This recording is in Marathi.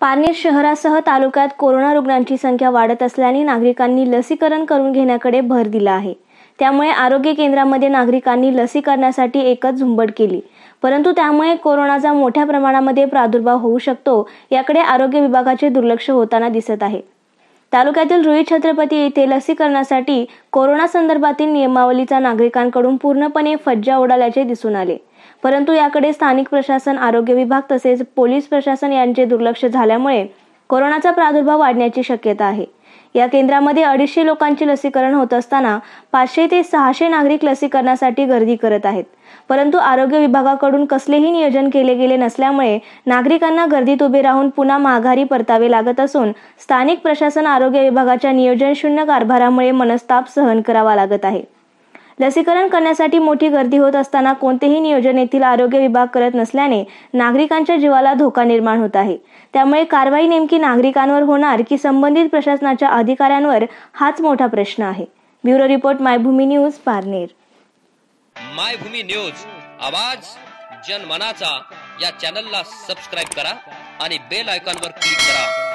पारनेर शहरासह तालुक्यात कोरोना रुग्णांची संख्या वाढत असल्याने नागरिकांनी लसीकरण करून घेण्याकडे भर दिला आहे त्यामुळे आरोग्य केंद्रामध्ये नागरिकांनी लसीकरणासाठी एकच झुंबड केली परंतु त्यामुळे कोरोनाचा मोठ्या प्रमाणामध्ये प्रादुर्भाव होऊ शकतो याकडे आरोग्य विभागाचे दुर्लक्ष होताना दिसत आहे तालुक्यातील रुई छत्रपती येथे लसीकरणासाठी कोरोना संदर्भातील नियमावलीचा नागरिकांकडून पूर्णपणे फज्जा उडाल्याचे दिसून आले परंतु याकडे स्थानिक प्रशासन आरोग्य विभाग तसेच पोलीस प्रशासन यांचे दुर्लक्ष झाल्यामुळे कोरोनाचा प्रादुर्भाव वाढण्याची शक्यता आहे या केंद्रामध्ये अडीचशे लोकांचे लसीकरण होत असताना पाचशे ते सहाशे नागरिक लसीकरणासाठी गर्दी करत आहेत परंतु आरोग्य विभागाकडून कसलेही नियोजन केले गेले नसल्यामुळे नागरिकांना गर्दीत उभे राहून पुन्हा माघारी परतावे लागत असून स्थानिक प्रशासन आरोग्य विभागाच्या नियोजन शून्य कारभारामुळे मनस्ताप सहन करावा लागत आहे लसीकरण करण्यासाठी मोठी गर्दी होत असताना कोणतेही नियोजन येथील आरोग्य विभाग करत नसल्याने नागरिकांच्या जीवाला धोका निर्माण होत आहे त्यामुळे कारवाई नेमकी नागरिकांवर होणार की संबंधित प्रशासनाच्या अधिकाऱ्यांवर हाच मोठा प्रश्न आहे bureau report Maybhumi news Parner Maybhumi news आवाज जनमनाचा या चॅनलला सबस्क्राईब करा आणि बेल आयकॉनवर क्लिक करा